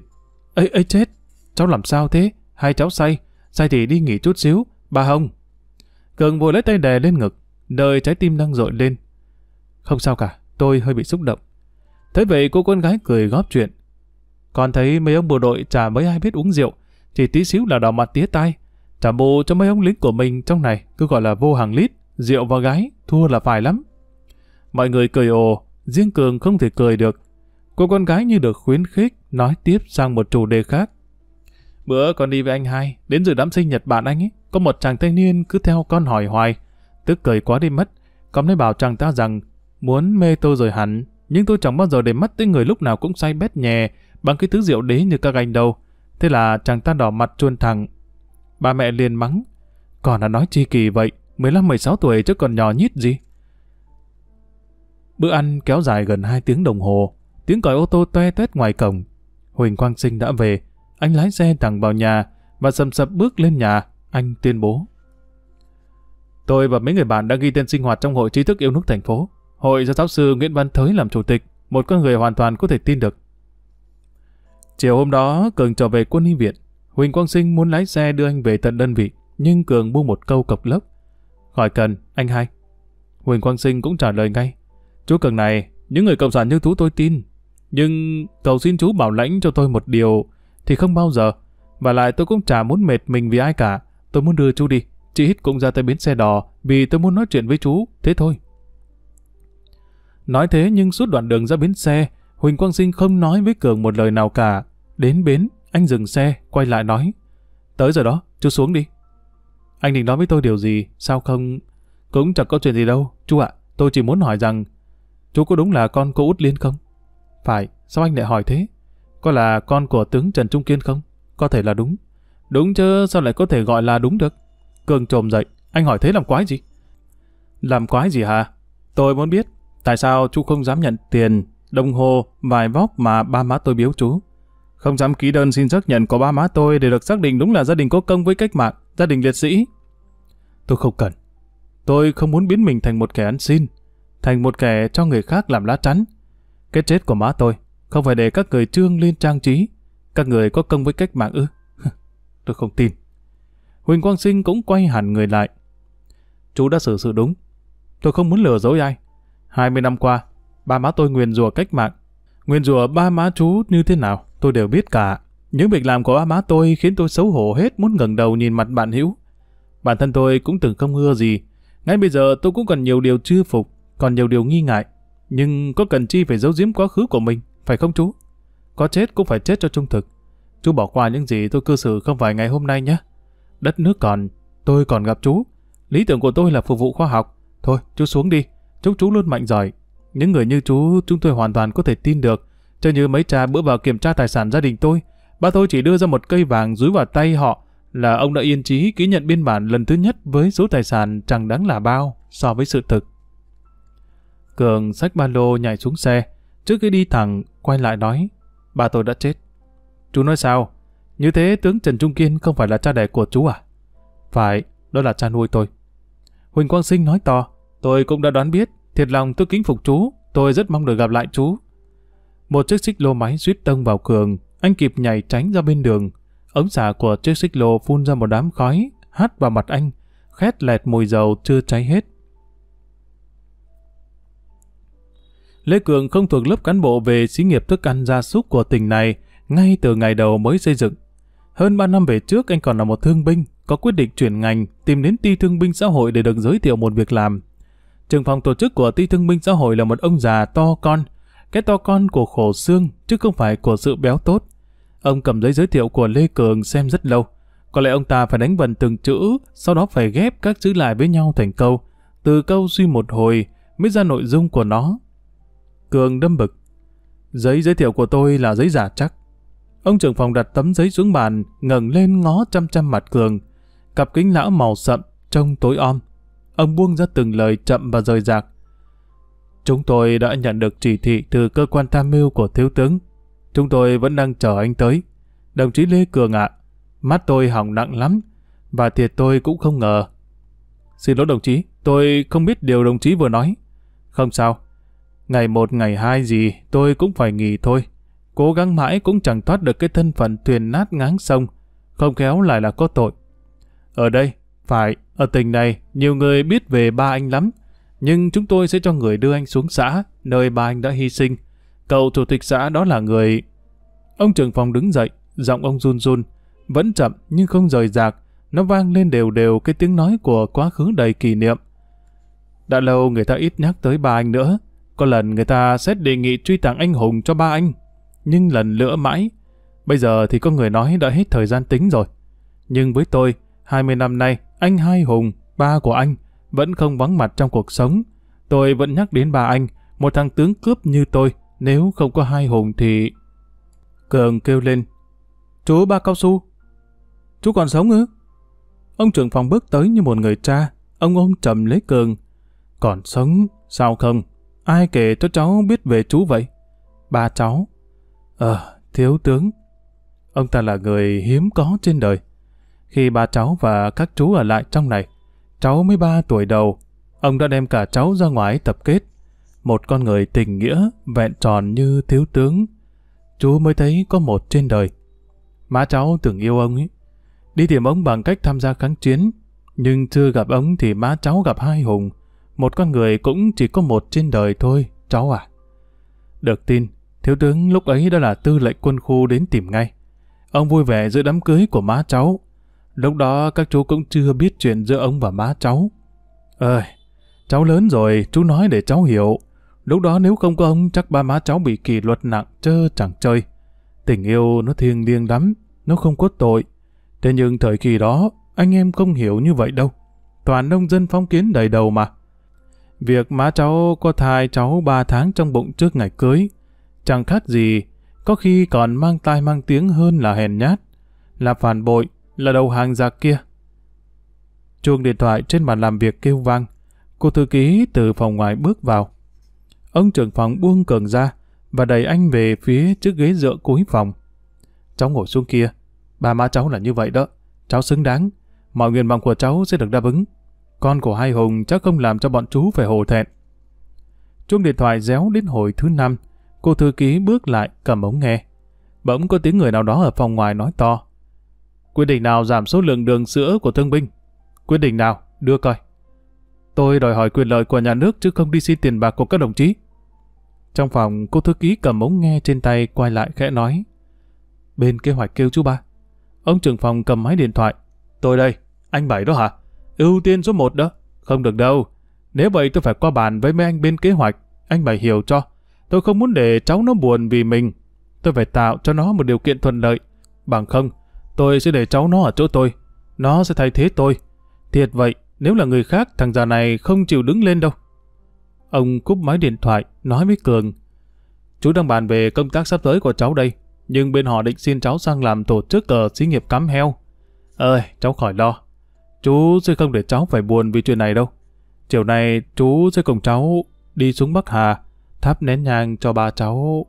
ấy ấy chết, cháu làm sao thế, hai cháu say, say thì đi nghỉ chút xíu, bà Hồng. Cường vội lấy tay đè lên ngực, đời trái tim đang dội lên, không sao cả, tôi hơi bị xúc động. Thế vậy cô con gái cười góp chuyện. Còn thấy mấy ông bộ đội chả mấy ai biết uống rượu, chỉ tí xíu là đỏ mặt tía tai. Chả bộ cho mấy ông lính của mình trong này cứ gọi là vô hàng lít, rượu và gái, thua là phải lắm. Mọi người cười ồ, riêng Cường không thể cười được. Cô con gái như được khuyến khích, nói tiếp sang một chủ đề khác. Bữa con đi với anh hai, đến giờ đám sinh Nhật bạn anh ấy, có một chàng thanh niên cứ theo con hỏi hoài. Tức cười quá đi mất, con mới bảo chàng ta rằng Muốn mê tôi rồi hẳn, nhưng tôi chẳng bao giờ để mắt tới người lúc nào cũng say bét nhè bằng cái thứ rượu đế như các anh đâu. Thế là chàng ta đỏ mặt chuôn thẳng. Bà mẹ liền mắng. Còn là nói chi kỳ vậy, 15-16 tuổi chứ còn nhỏ nhít gì. Bữa ăn kéo dài gần 2 tiếng đồng hồ, tiếng còi ô tô toe toét ngoài cổng. Huỳnh Quang Sinh đã về, anh lái xe thẳng vào nhà và sầm sập bước lên nhà, anh tuyên bố. Tôi và mấy người bạn đã ghi tên sinh hoạt trong hội trí thức yêu nước thành phố hội do giáo sư Nguyễn Văn Thới làm chủ tịch, một con người hoàn toàn có thể tin được. Chiều hôm đó, Cường trở về quân y viện. Huỳnh Quang Sinh muốn lái xe đưa anh về tận đơn vị, nhưng Cường buông một câu cộc lốc. Khỏi cần, anh hai. Huỳnh Quang Sinh cũng trả lời ngay. Chú Cường này, những người cộng sản như chú tôi tin. Nhưng cầu xin chú bảo lãnh cho tôi một điều thì không bao giờ. Và lại tôi cũng chả muốn mệt mình vì ai cả. Tôi muốn đưa chú đi. Chị Hít cũng ra tới bến xe đò vì tôi muốn nói chuyện với chú. Thế thôi. Nói thế nhưng suốt đoạn đường ra bến xe, Huỳnh Quang Sinh không nói với Cường một lời nào cả. Đến bến, anh dừng xe, quay lại nói. Tới giờ đó, chú xuống đi. Anh định nói với tôi điều gì, sao không... Cũng chẳng có chuyện gì đâu, chú ạ, tôi chỉ muốn hỏi rằng... Chú có đúng là con cô Út Liên không? Phải, sao anh lại hỏi thế? Có là con của tướng Trần Trung Kiên không? Có thể là đúng. Đúng chứ, sao lại có thể gọi là đúng được? Cường trồm dậy, anh hỏi thế làm quái gì? Làm quái gì hả? Tôi muốn biết Tại sao chú không dám nhận tiền, đồng hồ, vài vóc mà ba má tôi biếu chú? Không dám ký đơn xin xác nhận của ba má tôi để được xác định đúng là gia đình có công với cách mạng, gia đình liệt sĩ. Tôi không cần. Tôi không muốn biến mình thành một kẻ ăn xin, thành một kẻ cho người khác làm lá chắn. Cái chết của má tôi không phải để các người trương lên trang trí. Các người có công với cách mạng ư? [LAUGHS] tôi không tin. Huỳnh Quang Sinh cũng quay hẳn người lại. Chú đã xử sự đúng. Tôi không muốn lừa dối ai. 20 năm qua, ba má tôi nguyền rủa cách mạng. Nguyền rủa ba má chú như thế nào, tôi đều biết cả. Những việc làm của ba má tôi khiến tôi xấu hổ hết muốn ngẩng đầu nhìn mặt bạn hữu. Bản thân tôi cũng từng không ưa gì. Ngay bây giờ tôi cũng còn nhiều điều chưa phục, còn nhiều điều nghi ngại. Nhưng có cần chi phải giấu giếm quá khứ của mình, phải không chú? Có chết cũng phải chết cho trung thực. Chú bỏ qua những gì tôi cư xử không phải ngày hôm nay nhé. Đất nước còn, tôi còn gặp chú. Lý tưởng của tôi là phục vụ khoa học. Thôi, chú xuống đi. Chúng chú luôn mạnh giỏi. Những người như chú chúng tôi hoàn toàn có thể tin được. Cho như mấy cha bữa vào kiểm tra tài sản gia đình tôi, ba tôi chỉ đưa ra một cây vàng dúi vào tay họ là ông đã yên trí ký nhận biên bản lần thứ nhất với số tài sản chẳng đáng là bao so với sự thực. Cường xách ba lô nhảy xuống xe, trước khi đi thẳng, quay lại nói, ba tôi đã chết. Chú nói sao? Như thế tướng Trần Trung Kiên không phải là cha đẻ của chú à? Phải, đó là cha nuôi tôi. Huỳnh Quang Sinh nói to, Tôi cũng đã đoán biết, thiệt lòng tôi kính phục chú, tôi rất mong được gặp lại chú. Một chiếc xích lô máy suýt tông vào cường, anh kịp nhảy tránh ra bên đường. Ống xả của chiếc xích lô phun ra một đám khói, hắt vào mặt anh, khét lẹt mùi dầu chưa cháy hết. Lê Cường không thuộc lớp cán bộ về xí nghiệp thức ăn gia súc của tỉnh này ngay từ ngày đầu mới xây dựng. Hơn 3 năm về trước anh còn là một thương binh, có quyết định chuyển ngành, tìm đến ti thương binh xã hội để được giới thiệu một việc làm. Trưởng phòng tổ chức của ty thương minh xã hội là một ông già to con, cái to con của khổ xương chứ không phải của sự béo tốt. Ông cầm giấy giới thiệu của Lê Cường xem rất lâu. Có lẽ ông ta phải đánh vần từng chữ, sau đó phải ghép các chữ lại với nhau thành câu. Từ câu suy một hồi mới ra nội dung của nó. Cường đâm bực. Giấy giới thiệu của tôi là giấy giả chắc. Ông trưởng phòng đặt tấm giấy xuống bàn, ngẩng lên ngó chăm chăm mặt Cường. Cặp kính lão màu sậm, trông tối om. Ông buông ra từng lời chậm và rời rạc. Chúng tôi đã nhận được chỉ thị từ cơ quan tham mưu của thiếu tướng. Chúng tôi vẫn đang chờ anh tới. Đồng chí Lê Cường ạ, mắt tôi hỏng nặng lắm, và thiệt tôi cũng không ngờ. Xin lỗi đồng chí, tôi không biết điều đồng chí vừa nói. Không sao, ngày một ngày hai gì tôi cũng phải nghỉ thôi. Cố gắng mãi cũng chẳng thoát được cái thân phận thuyền nát ngáng sông, không khéo lại là có tội. Ở đây, phải, ở tỉnh này, nhiều người biết về ba anh lắm, nhưng chúng tôi sẽ cho người đưa anh xuống xã, nơi ba anh đã hy sinh. Cậu chủ tịch xã đó là người... Ông trưởng phòng đứng dậy, giọng ông run run, vẫn chậm nhưng không rời rạc, nó vang lên đều đều cái tiếng nói của quá khứ đầy kỷ niệm. Đã lâu người ta ít nhắc tới ba anh nữa, có lần người ta xét đề nghị truy tặng anh hùng cho ba anh, nhưng lần lữa mãi. Bây giờ thì có người nói đã hết thời gian tính rồi. Nhưng với tôi, 20 năm nay, anh Hai Hùng, ba của anh, vẫn không vắng mặt trong cuộc sống. Tôi vẫn nhắc đến bà anh, một thằng tướng cướp như tôi, nếu không có Hai Hùng thì... Cường kêu lên. Chú ba cao su. Chú còn sống ư? Ông trưởng phòng bước tới như một người cha. Ông ôm trầm lấy Cường. Còn sống, sao không? Ai kể cho cháu biết về chú vậy? Ba cháu. Ờ, thiếu tướng. Ông ta là người hiếm có trên đời. Khi ba cháu và các chú ở lại trong này, cháu mới ba tuổi đầu, ông đã đem cả cháu ra ngoài tập kết. Một con người tình nghĩa, vẹn tròn như thiếu tướng. Chú mới thấy có một trên đời. Má cháu từng yêu ông ấy. Đi tìm ông bằng cách tham gia kháng chiến. Nhưng chưa gặp ông thì má cháu gặp hai hùng. Một con người cũng chỉ có một trên đời thôi, cháu à. Được tin, thiếu tướng lúc ấy đã là tư lệnh quân khu đến tìm ngay. Ông vui vẻ giữa đám cưới của má cháu, Lúc đó các chú cũng chưa biết chuyện giữa ông và má cháu. Ơi, cháu lớn rồi, chú nói để cháu hiểu. Lúc đó nếu không có ông chắc ba má cháu bị kỷ luật nặng chơ chẳng chơi. Tình yêu nó thiêng liêng lắm, nó không có tội. Thế nhưng thời kỳ đó, anh em không hiểu như vậy đâu. Toàn nông dân phong kiến đầy đầu mà. Việc má cháu có thai cháu 3 tháng trong bụng trước ngày cưới, chẳng khác gì, có khi còn mang tai mang tiếng hơn là hèn nhát, là phản bội, là đầu hàng giặc kia. Chuông điện thoại trên bàn làm việc kêu vang. Cô thư ký từ phòng ngoài bước vào. Ông trưởng phòng buông cường ra và đẩy anh về phía trước ghế dựa cuối phòng. Cháu ngồi xuống kia. Ba má cháu là như vậy đó. Cháu xứng đáng. Mọi nguyện vọng của cháu sẽ được đáp ứng. Con của hai Hùng chắc không làm cho bọn chú phải hồ thẹn. Chuông điện thoại réo đến hồi thứ năm. Cô thư ký bước lại cầm ống nghe. Bỗng có tiếng người nào đó ở phòng ngoài nói to. Quyết định nào giảm số lượng đường sữa của thương binh? Quyết định nào? Đưa coi. Tôi đòi hỏi quyền lợi của nhà nước chứ không đi xin tiền bạc của các đồng chí. Trong phòng, cô thư ký cầm ống nghe trên tay quay lại khẽ nói. Bên kế hoạch kêu chú ba. Ông trưởng phòng cầm máy điện thoại. Tôi đây, anh Bảy đó hả? Ưu tiên số 1 đó. Không được đâu. Nếu vậy tôi phải qua bàn với mấy anh bên kế hoạch. Anh Bảy hiểu cho. Tôi không muốn để cháu nó buồn vì mình. Tôi phải tạo cho nó một điều kiện thuận lợi. Bằng không, Tôi sẽ để cháu nó ở chỗ tôi. Nó sẽ thay thế tôi. Thiệt vậy, nếu là người khác, thằng già này không chịu đứng lên đâu. Ông cúp máy điện thoại, nói với Cường. Chú đang bàn về công tác sắp tới của cháu đây, nhưng bên họ định xin cháu sang làm tổ chức ở xí nghiệp cắm heo. Ơi, cháu khỏi lo. Chú sẽ không để cháu phải buồn vì chuyện này đâu. Chiều nay chú sẽ cùng cháu đi xuống Bắc Hà, thắp nén nhang cho ba cháu.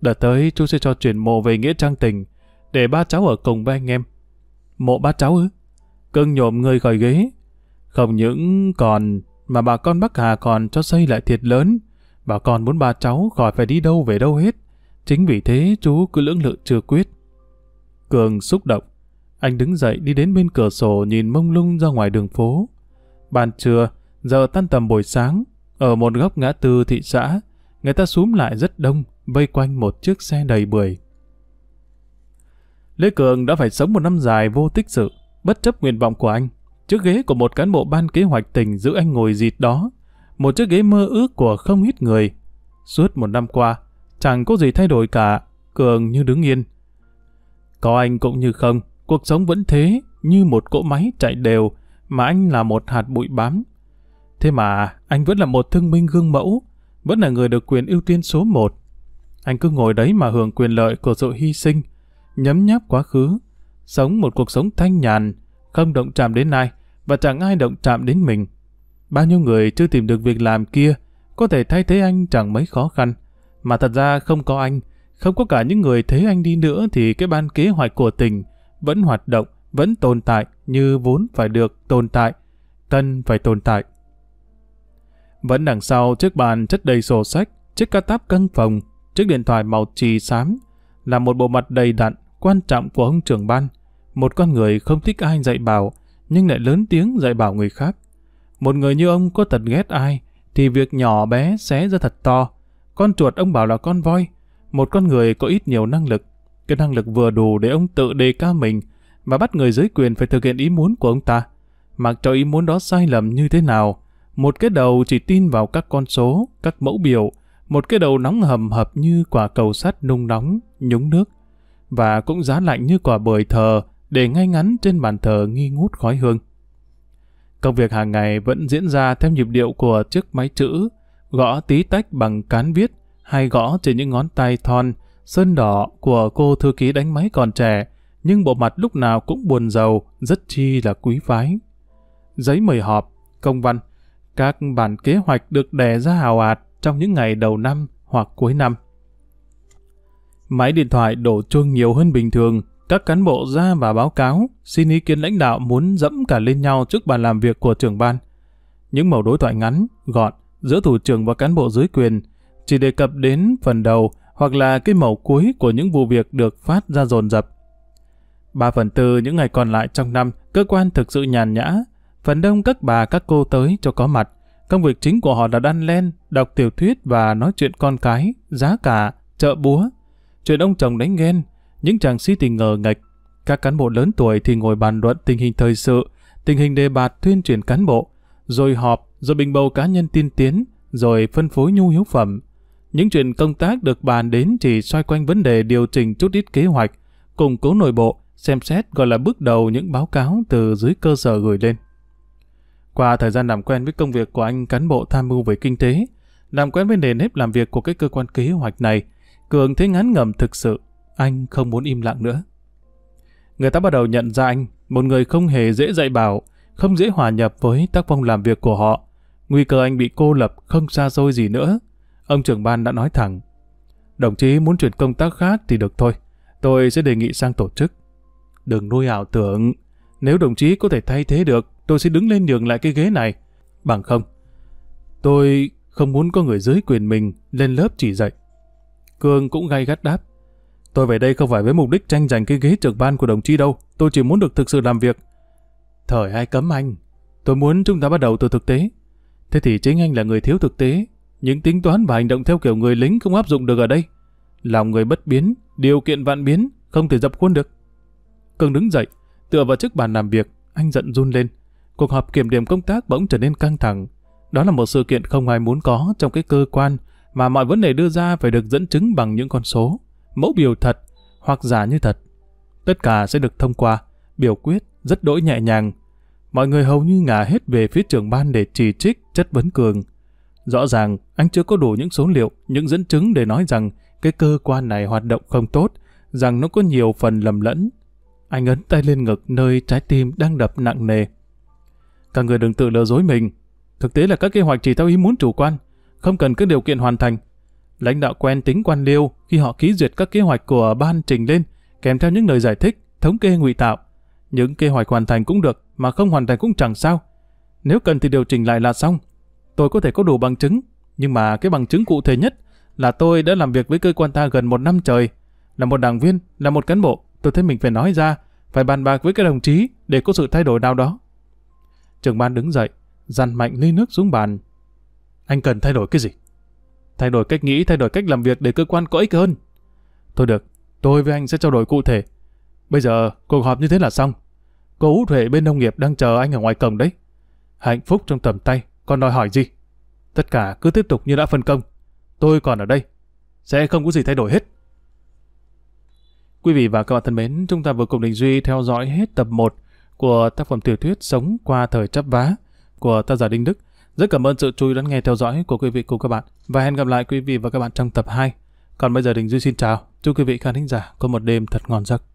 Đợt tới chú sẽ cho chuyển mộ về Nghĩa Trang Tình, để ba cháu ở cùng với anh em. Mộ ba cháu ư? Cưng nhộm người khỏi ghế. Không những còn mà bà con Bắc Hà còn cho xây lại thiệt lớn. Bà con muốn ba cháu khỏi phải đi đâu về đâu hết. Chính vì thế chú cứ lưỡng lự chưa quyết. Cường xúc động. Anh đứng dậy đi đến bên cửa sổ nhìn mông lung ra ngoài đường phố. Ban trưa, giờ tan tầm buổi sáng, ở một góc ngã tư thị xã, người ta xúm lại rất đông, vây quanh một chiếc xe đầy bưởi. Lê Cường đã phải sống một năm dài vô tích sự, bất chấp nguyện vọng của anh. Chiếc ghế của một cán bộ ban kế hoạch tỉnh giữ anh ngồi dịt đó, một chiếc ghế mơ ước của không ít người. Suốt một năm qua, chẳng có gì thay đổi cả, Cường như đứng yên. Có anh cũng như không, cuộc sống vẫn thế, như một cỗ máy chạy đều, mà anh là một hạt bụi bám. Thế mà, anh vẫn là một thương minh gương mẫu, vẫn là người được quyền ưu tiên số một. Anh cứ ngồi đấy mà hưởng quyền lợi của sự hy sinh, nhấm nháp quá khứ, sống một cuộc sống thanh nhàn, không động chạm đến ai và chẳng ai động chạm đến mình. Bao nhiêu người chưa tìm được việc làm kia có thể thay thế anh chẳng mấy khó khăn. Mà thật ra không có anh, không có cả những người thế anh đi nữa thì cái ban kế hoạch của tình vẫn hoạt động, vẫn tồn tại như vốn phải được tồn tại, tân phải tồn tại. Vẫn đằng sau chiếc bàn chất đầy sổ sách, chiếc ca táp căng phòng, chiếc điện thoại màu trì xám là một bộ mặt đầy đặn, quan trọng của ông trưởng ban, một con người không thích ai dạy bảo, nhưng lại lớn tiếng dạy bảo người khác. Một người như ông có tật ghét ai, thì việc nhỏ bé xé ra thật to. Con chuột ông bảo là con voi, một con người có ít nhiều năng lực. Cái năng lực vừa đủ để ông tự đề cao mình và bắt người dưới quyền phải thực hiện ý muốn của ông ta. Mặc cho ý muốn đó sai lầm như thế nào, một cái đầu chỉ tin vào các con số, các mẫu biểu, một cái đầu nóng hầm hập như quả cầu sắt nung nóng, nhúng nước, và cũng giá lạnh như quả bưởi thờ để ngay ngắn trên bàn thờ nghi ngút khói hương. Công việc hàng ngày vẫn diễn ra theo nhịp điệu của chiếc máy chữ, gõ tí tách bằng cán viết hay gõ trên những ngón tay thon, sơn đỏ của cô thư ký đánh máy còn trẻ, nhưng bộ mặt lúc nào cũng buồn giàu, rất chi là quý phái. Giấy mời họp, công văn, các bản kế hoạch được đè ra hào ạt trong những ngày đầu năm hoặc cuối năm. Máy điện thoại đổ chuông nhiều hơn bình thường, các cán bộ ra và báo cáo, xin ý kiến lãnh đạo muốn dẫm cả lên nhau trước bàn làm việc của trưởng ban. Những mẫu đối thoại ngắn, gọn giữa thủ trưởng và cán bộ dưới quyền chỉ đề cập đến phần đầu hoặc là cái mẫu cuối của những vụ việc được phát ra dồn dập. 3 phần tư những ngày còn lại trong năm, cơ quan thực sự nhàn nhã. Phần đông các bà các cô tới cho có mặt. Công việc chính của họ là đan len, đọc tiểu thuyết và nói chuyện con cái, giá cả, chợ búa, Chuyện ông chồng đánh ghen, những chàng sĩ tình ngờ ngạch. Các cán bộ lớn tuổi thì ngồi bàn luận tình hình thời sự, tình hình đề bạt tuyên truyền cán bộ, rồi họp, rồi bình bầu cá nhân tiên tiến, rồi phân phối nhu yếu phẩm. Những chuyện công tác được bàn đến chỉ xoay quanh vấn đề điều chỉnh chút ít kế hoạch, củng cố nội bộ, xem xét gọi là bước đầu những báo cáo từ dưới cơ sở gửi lên. Qua thời gian làm quen với công việc của anh cán bộ tham mưu về kinh tế, làm quen với nền nếp làm việc của cái cơ quan kế hoạch này, Cường thấy ngán ngầm thực sự, anh không muốn im lặng nữa. Người ta bắt đầu nhận ra anh, một người không hề dễ dạy bảo, không dễ hòa nhập với tác phong làm việc của họ. Nguy cơ anh bị cô lập không xa xôi gì nữa. Ông trưởng ban đã nói thẳng. Đồng chí muốn chuyển công tác khác thì được thôi. Tôi sẽ đề nghị sang tổ chức. Đừng nuôi ảo tưởng. Nếu đồng chí có thể thay thế được, tôi sẽ đứng lên nhường lại cái ghế này. Bằng không. Tôi không muốn có người dưới quyền mình lên lớp chỉ dạy. Cương cũng gay gắt đáp. Tôi về đây không phải với mục đích tranh giành cái ghế trưởng ban của đồng chí đâu, tôi chỉ muốn được thực sự làm việc. Thời ai cấm anh, tôi muốn chúng ta bắt đầu từ thực tế. Thế thì chính anh là người thiếu thực tế, những tính toán và hành động theo kiểu người lính không áp dụng được ở đây. Lòng người bất biến, điều kiện vạn biến, không thể dập khuôn được. Cương đứng dậy, tựa vào chiếc bàn làm việc, anh giận run lên. Cuộc họp kiểm điểm công tác bỗng trở nên căng thẳng. Đó là một sự kiện không ai muốn có trong cái cơ quan mà mọi vấn đề đưa ra phải được dẫn chứng bằng những con số, mẫu biểu thật hoặc giả như thật. Tất cả sẽ được thông qua, biểu quyết rất đỗi nhẹ nhàng. Mọi người hầu như ngả hết về phía trưởng ban để chỉ trích, chất vấn Cường. Rõ ràng, anh chưa có đủ những số liệu, những dẫn chứng để nói rằng cái cơ quan này hoạt động không tốt, rằng nó có nhiều phần lầm lẫn. Anh ấn tay lên ngực nơi trái tim đang đập nặng nề. Các người đừng tự lừa dối mình. Thực tế là các kế hoạch chỉ theo ý muốn chủ quan, không cần các điều kiện hoàn thành. Lãnh đạo quen tính quan liêu khi họ ký duyệt các kế hoạch của ban trình lên, kèm theo những lời giải thích, thống kê ngụy tạo. Những kế hoạch hoàn thành cũng được, mà không hoàn thành cũng chẳng sao. Nếu cần thì điều chỉnh lại là xong. Tôi có thể có đủ bằng chứng, nhưng mà cái bằng chứng cụ thể nhất là tôi đã làm việc với cơ quan ta gần một năm trời. Là một đảng viên, là một cán bộ, tôi thấy mình phải nói ra, phải bàn bạc với các đồng chí để có sự thay đổi nào đó. trường ban đứng dậy, dằn mạnh ly nước xuống bàn, anh cần thay đổi cái gì? Thay đổi cách nghĩ, thay đổi cách làm việc để cơ quan có ích hơn. Thôi được, tôi với anh sẽ trao đổi cụ thể. Bây giờ, cuộc họp như thế là xong. Cô Út Huệ bên nông nghiệp đang chờ anh ở ngoài cổng đấy. Hạnh phúc trong tầm tay, còn đòi hỏi gì? Tất cả cứ tiếp tục như đã phân công. Tôi còn ở đây. Sẽ không có gì thay đổi hết. Quý vị và các bạn thân mến, chúng ta vừa cùng Đình Duy theo dõi hết tập 1 của tác phẩm tiểu thuyết Sống qua thời chấp vá của tác giả Đinh Đức. Rất cảm ơn sự chú ý lắng nghe theo dõi của quý vị cùng các bạn và hẹn gặp lại quý vị và các bạn trong tập 2. Còn bây giờ Đình Duy xin chào, chúc quý vị khán thính giả có một đêm thật ngon giấc.